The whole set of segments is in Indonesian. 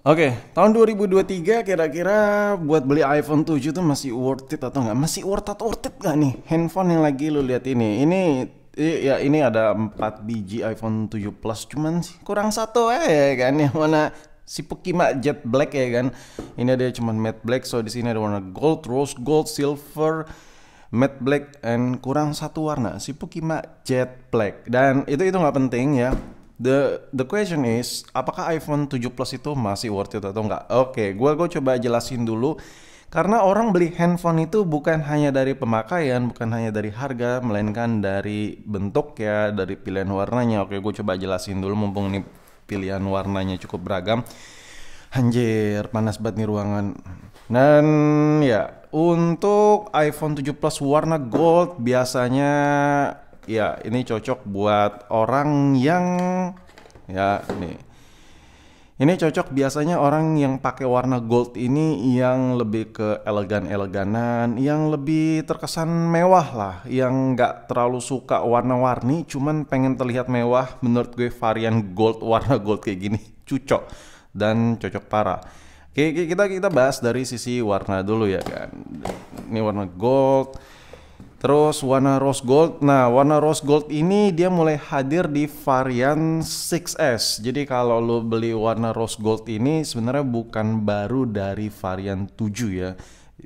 Oke, okay, tahun 2023 kira-kira buat beli iPhone 7 tuh masih worth it atau nggak? Masih worth it worth it nggak nih handphone yang lagi lu lihat ini? Ini ya ini ada 4 biji iPhone 7 Plus cuman kurang satu eh kan yang mana si Pukima Jet Black ya kan. Ini ada cuman matte black, so di sini ada warna gold, rose gold, silver, matte black, and kurang satu warna si Pukima Jet Black. Dan itu itu nggak penting ya. The the question is, apakah iPhone 7 Plus itu masih worth it atau enggak? Oke, okay, gua gua coba jelasin dulu. Karena orang beli handphone itu bukan hanya dari pemakaian, bukan hanya dari harga, melainkan dari bentuk ya, dari pilihan warnanya. Oke, gue coba jelasin dulu mumpung ini pilihan warnanya cukup beragam. Anjir, panas banget nih ruangan. Dan ya, untuk iPhone 7 Plus warna gold biasanya ya ini cocok buat orang yang ya nih ini cocok biasanya orang yang pakai warna gold ini yang lebih ke elegan-eleganan, yang lebih terkesan mewah lah, yang nggak terlalu suka warna-warni, cuman pengen terlihat mewah. Menurut gue varian gold warna gold kayak gini cocok dan cocok parah. Oke, kita kita bahas dari sisi warna dulu ya kan. Ini warna gold Terus warna rose gold. Nah, warna rose gold ini dia mulai hadir di varian 6S. Jadi kalau lo beli warna rose gold ini sebenarnya bukan baru dari varian 7 ya.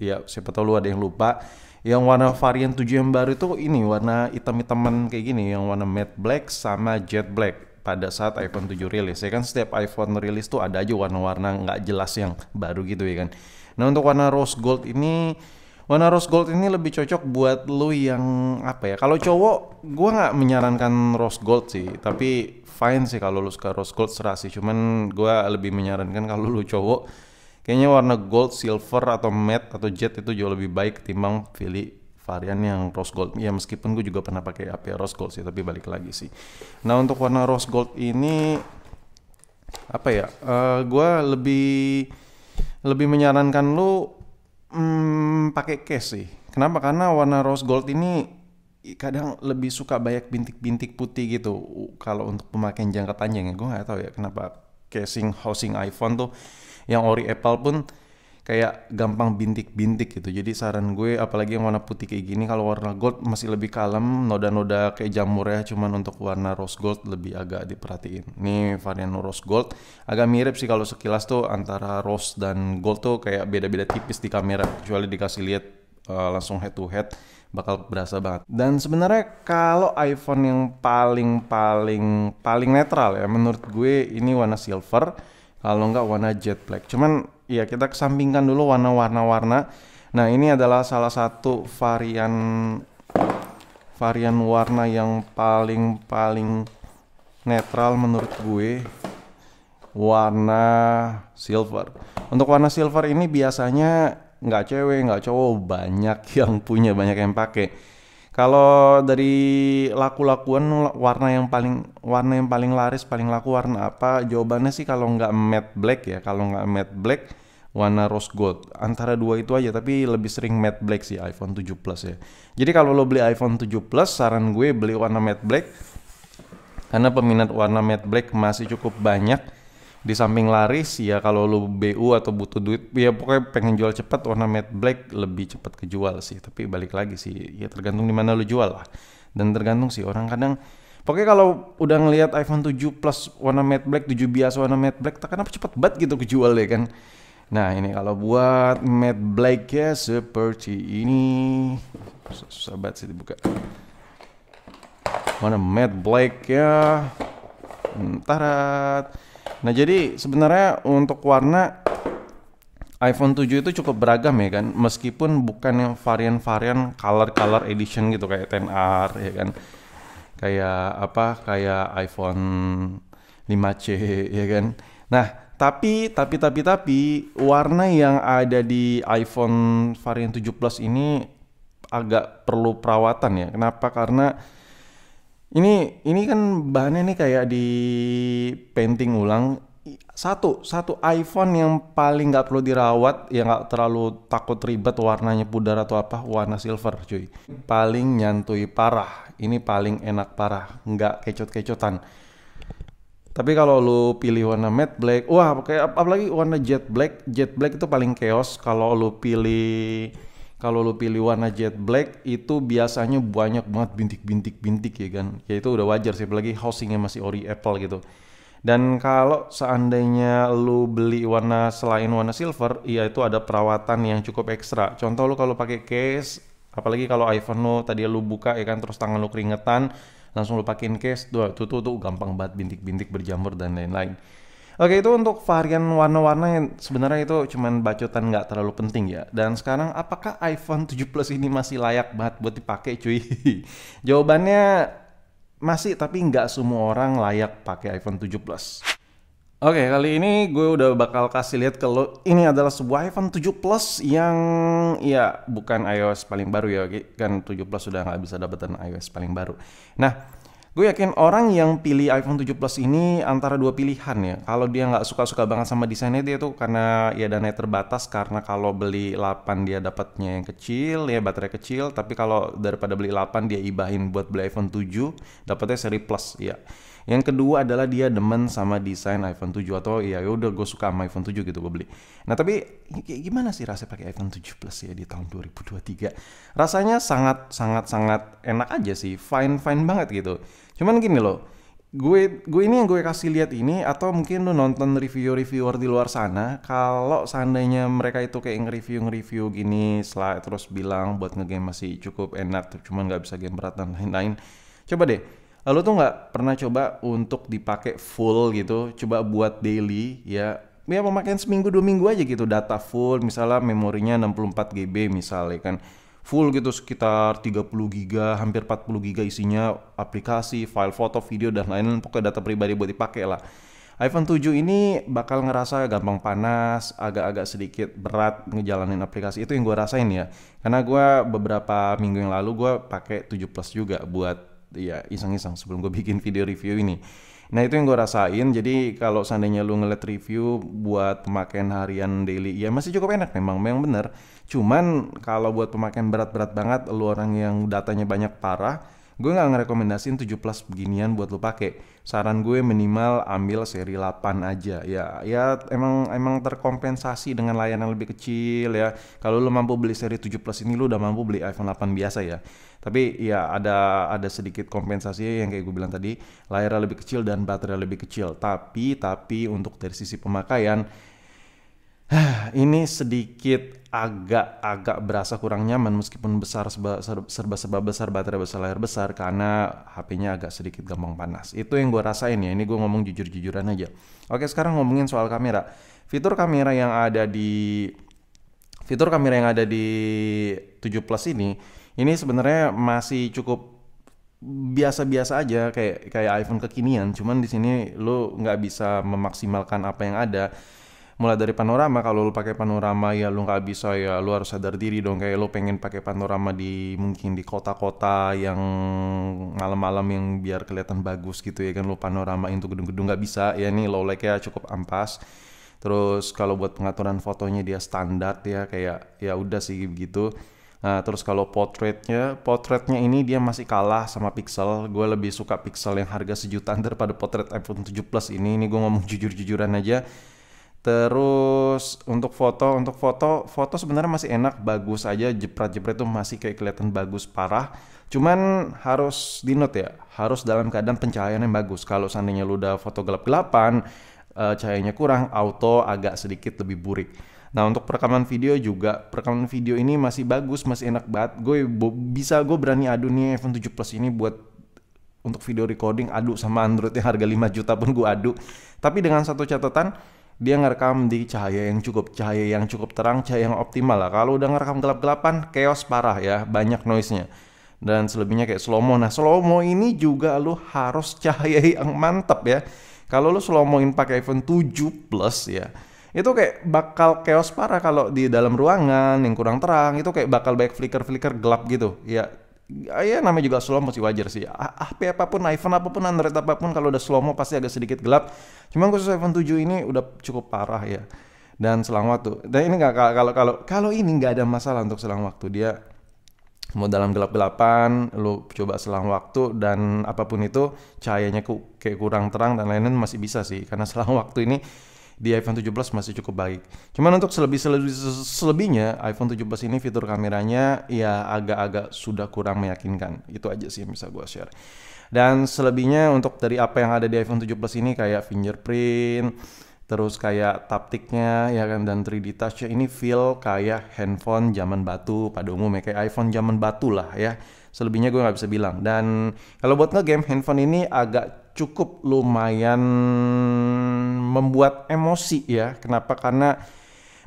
Ya, siapa tahu lo ada yang lupa. Yang warna varian 7 yang baru itu ini warna hitam-hitaman kayak gini, yang warna matte black sama jet black pada saat iPhone 7 rilis. Ya kan setiap iPhone rilis tuh ada aja warna-warna nggak jelas yang baru gitu ya kan. Nah, untuk warna rose gold ini Warna rose gold ini lebih cocok buat lu yang apa ya? Kalau cowok, gua nggak menyarankan rose gold sih, tapi fine sih kalau lu suka rose gold serasi. Cuman gua lebih menyarankan kalau lu cowok, kayaknya warna gold, silver atau matte atau jet itu jauh lebih baik ketimbang pilih varian yang rose gold. Ya meskipun gue juga pernah pakai apa ya, rose gold sih, tapi balik lagi sih. Nah untuk warna rose gold ini apa ya? Uh, gua lebih lebih menyarankan lu Hmm, pakai case sih. Kenapa? Karena warna rose gold ini kadang lebih suka banyak bintik-bintik putih gitu. Kalau untuk pemakaian jangka panjang ya, gue nggak tahu ya kenapa casing housing iPhone tuh yang ori Apple pun kayak gampang bintik-bintik gitu. Jadi saran gue apalagi yang warna putih kayak gini kalau warna gold masih lebih kalem, noda-noda kayak jamur ya cuman untuk warna rose gold lebih agak diperhatiin. Ini varian rose gold agak mirip sih kalau sekilas tuh antara rose dan gold tuh kayak beda-beda tipis di kamera kecuali dikasih lihat uh, langsung head to head bakal berasa banget. Dan sebenarnya kalau iPhone yang paling paling paling netral ya menurut gue ini warna silver kalau nggak warna jet black. Cuman Iya, kita kesampingkan dulu warna-warna-warna. Nah, ini adalah salah satu varian varian warna yang paling paling netral menurut gue. Warna silver. Untuk warna silver ini biasanya nggak cewek, nggak cowok, banyak yang punya, banyak yang pakai. Kalau dari laku-lakuan warna yang paling warna yang paling laris paling laku warna apa? Jawabannya sih kalau nggak matte black ya. Kalau nggak matte black warna rose gold. Antara dua itu aja, tapi lebih sering matte black sih iPhone 7 Plus ya. Jadi kalau lo beli iPhone 7 Plus, saran gue beli warna matte black. Karena peminat warna matte black masih cukup banyak. Di samping laris, ya kalau lo BU atau butuh duit, ya pokoknya pengen jual cepat, warna matte black lebih cepat kejual sih. Tapi balik lagi sih, ya tergantung di mana lo jual lah. Dan tergantung sih, orang kadang Pokoknya kalau udah ngelihat iPhone 7 Plus warna matte black, 7 biasa warna matte black, tak kenapa cepet banget gitu kejual ya kan? Nah ini kalau buat matte black ya seperti ini Susah banget sih dibuka Mana matte black ya Tarat Nah jadi sebenarnya untuk warna iPhone 7 itu cukup beragam ya kan Meskipun bukan yang varian-varian color-color edition gitu kayak 10R ya kan Kayak apa kayak iPhone 5C ya kan Nah tapi tapi tapi tapi warna yang ada di iPhone varian 7 Plus ini agak perlu perawatan ya. Kenapa? Karena ini ini kan bahannya nih kayak di painting ulang. Satu satu iPhone yang paling nggak perlu dirawat, yang nggak terlalu takut ribet warnanya pudar atau apa, warna silver cuy. Paling nyantui parah. Ini paling enak parah, nggak kecot-kecotan tapi kalau lu pilih warna matte black, wah kayak apalagi warna jet black, jet black itu paling chaos. Kalau lu pilih kalau lu pilih warna jet black itu biasanya banyak banget bintik-bintik-bintik ya kan. Ya itu udah wajar sih apalagi housingnya masih ori apple gitu. Dan kalau seandainya lu beli warna selain warna silver, ya itu ada perawatan yang cukup ekstra. Contoh lu kalau pakai case, apalagi kalau iPhone lu tadi lu buka ya kan terus tangan lu keringetan, langsung lo pakein case tuh tuh tuh, tuh gampang banget bintik-bintik berjamur dan lain-lain Oke itu untuk varian warna-warna yang sebenarnya itu cuman bacotan nggak terlalu penting ya. Dan sekarang apakah iPhone 7 Plus ini masih layak banget buat dipakai cuy? Jawabannya masih tapi nggak semua orang layak pakai iPhone 7 Plus. Oke, okay, kali ini gue udah bakal kasih lihat ke lo. Ini adalah sebuah iPhone 7 Plus yang ya bukan iOS paling baru ya, kan 7 Plus sudah nggak bisa dapetin iOS paling baru. Nah, gue yakin orang yang pilih iPhone 7 Plus ini antara dua pilihan ya. Kalau dia nggak suka-suka banget sama desainnya dia tuh karena ya dana terbatas karena kalau beli 8 dia dapatnya yang kecil, ya baterai kecil, tapi kalau daripada beli 8 dia ibahin buat beli iPhone 7, dapatnya seri Plus ya yang kedua adalah dia demen sama desain iPhone 7 atau ya, ya udah gue suka sama iPhone 7 gitu gue beli. Nah tapi ya, gimana sih rasanya pakai iPhone 7 Plus ya di tahun 2023? Rasanya sangat sangat sangat enak aja sih, fine fine banget gitu. Cuman gini loh, gue gue ini yang gue kasih lihat ini atau mungkin lo nonton review-reviewer di luar sana kalau seandainya mereka itu kayak nge-review nge-review gini setelah terus bilang buat ngegame masih cukup enak cuman nggak bisa game berat dan lain-lain coba deh lo tuh nggak pernah coba untuk dipakai full gitu coba buat daily ya ya pemakaian seminggu dua minggu aja gitu data full misalnya memorinya 64 GB misalnya kan full gitu sekitar 30 giga hampir 40 giga isinya aplikasi file foto video dan lain-lain pokoknya data pribadi buat dipakai lah iPhone 7 ini bakal ngerasa gampang panas, agak-agak sedikit berat ngejalanin aplikasi itu yang gue rasain ya. Karena gue beberapa minggu yang lalu gue pakai 7 Plus juga buat ya iseng-iseng sebelum gue bikin video review ini. Nah itu yang gue rasain, jadi kalau seandainya lu ngeliat review buat pemakaian harian daily, ya masih cukup enak memang, memang bener. Cuman kalau buat pemakaian berat-berat banget, lu orang yang datanya banyak parah, Gue nggak ngerekomendasiin 7 plus beginian buat lo pake Saran gue minimal ambil seri 8 aja. Ya, ya emang emang terkompensasi dengan layanan lebih kecil ya. Kalau lo mampu beli seri 7 plus ini lo udah mampu beli iPhone 8 biasa ya. Tapi ya ada ada sedikit kompensasi yang kayak gue bilang tadi, layar lebih kecil dan baterai lebih kecil. Tapi tapi untuk dari sisi pemakaian ini sedikit agak-agak berasa kurang nyaman meskipun besar serba serba, besar baterai besar layar besar karena HP-nya agak sedikit gampang panas. Itu yang gue rasain ya. Ini gue ngomong jujur-jujuran aja. Oke sekarang ngomongin soal kamera. Fitur kamera yang ada di fitur kamera yang ada di 7 Plus ini ini sebenarnya masih cukup biasa-biasa aja kayak kayak iPhone kekinian cuman di sini lo nggak bisa memaksimalkan apa yang ada mulai dari panorama kalau lu pakai panorama ya lu nggak bisa ya lu harus sadar diri dong kayak lu pengen pakai panorama di mungkin di kota-kota yang malam-malam yang biar kelihatan bagus gitu ya kan lu panorama itu gedung-gedung nggak bisa ya ini low light ya cukup ampas terus kalau buat pengaturan fotonya dia standar ya kayak ya udah sih gitu Nah, terus kalau potretnya potretnya ini dia masih kalah sama Pixel. Gue lebih suka Pixel yang harga sejutaan daripada potret iPhone 7 Plus ini. Ini gue ngomong jujur-jujuran aja. Terus untuk foto, untuk foto, foto sebenarnya masih enak, bagus aja, jepret-jepret tuh masih kayak kelihatan bagus parah. Cuman harus di note ya, harus dalam keadaan pencahayaan yang bagus. Kalau seandainya lu udah foto gelap-gelapan, uh, cahayanya kurang, auto agak sedikit lebih burik. Nah untuk perekaman video juga, perekaman video ini masih bagus, masih enak banget. Gue bisa gue berani adu nih iPhone 7 Plus ini buat untuk video recording adu sama Android yang harga 5 juta pun gue adu. Tapi dengan satu catatan, dia ngerekam di cahaya yang cukup cahaya yang cukup terang cahaya yang optimal lah kalau udah ngerekam gelap-gelapan chaos parah ya banyak noise-nya dan selebihnya kayak slow-mo nah slow-mo ini juga lu harus cahaya yang mantep ya kalau lu slow-moin pakai iPhone 7 plus ya itu kayak bakal chaos parah kalau di dalam ruangan yang kurang terang itu kayak bakal banyak flicker-flicker gelap gitu ya ya namanya juga slow masih wajar sih. HP ah, ah, apapun, iPhone apapun, Android apapun kalau udah slow pasti agak sedikit gelap. Cuman khusus iPhone 7 ini udah cukup parah ya. Dan selang waktu. Dan ini nggak kalau kalau kalau ini nggak ada masalah untuk selang waktu dia mau dalam gelap-gelapan, lu coba selang waktu dan apapun itu cahayanya kayak kurang terang dan lain-lain masih bisa sih karena selang waktu ini di iPhone 17 masih cukup baik. Cuman untuk selebih selebih selebihnya iPhone 17 ini fitur kameranya ya agak-agak sudah kurang meyakinkan. Itu aja sih yang bisa gue share. Dan selebihnya untuk dari apa yang ada di iPhone 17 ini kayak fingerprint, terus kayak taptiknya ya kan dan 3D touchnya ini feel kayak handphone zaman batu pada umumnya kayak iPhone zaman batu lah ya selebihnya gue nggak bisa bilang dan kalau buat ngegame handphone ini agak cukup lumayan membuat emosi ya kenapa karena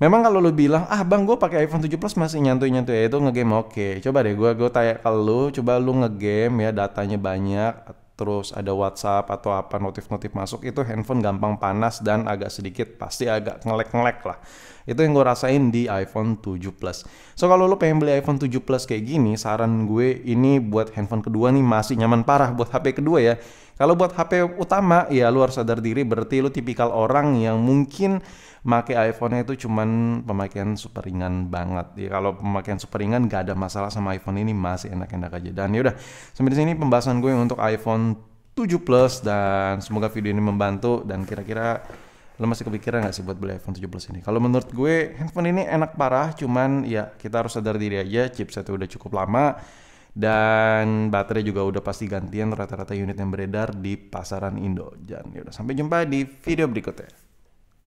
Memang kalau lu bilang, ah bang gue pakai iPhone 7 Plus masih nyantui-nyantui ya, itu ngegame oke. Okay. Coba deh gue gue tanya ke lu, coba lu ngegame ya datanya banyak terus ada WhatsApp atau apa notif-notif masuk itu handphone gampang panas dan agak sedikit pasti agak ngelek-ngelek lah. Itu yang gue rasain di iPhone 7 Plus. So kalau lo pengen beli iPhone 7 Plus kayak gini, saran gue ini buat handphone kedua nih masih nyaman parah buat HP kedua ya. Kalau buat HP utama ya lu harus sadar diri berarti lu tipikal orang yang mungkin make iPhone-nya itu cuman pemakaian super ringan banget. Ya kalau pemakaian super ringan gak ada masalah sama iPhone ini masih enak-enak aja. Dan yaudah sampai di sini pembahasan gue untuk iPhone 7 Plus dan semoga video ini membantu dan kira-kira lo masih kepikiran gak sih buat beli iPhone 7 Plus ini? Kalau menurut gue handphone ini enak parah cuman ya kita harus sadar diri aja chipsetnya udah cukup lama dan baterai juga udah pasti gantian rata-rata unit yang beredar di pasaran Indo. Dan ya udah sampai jumpa di video berikutnya.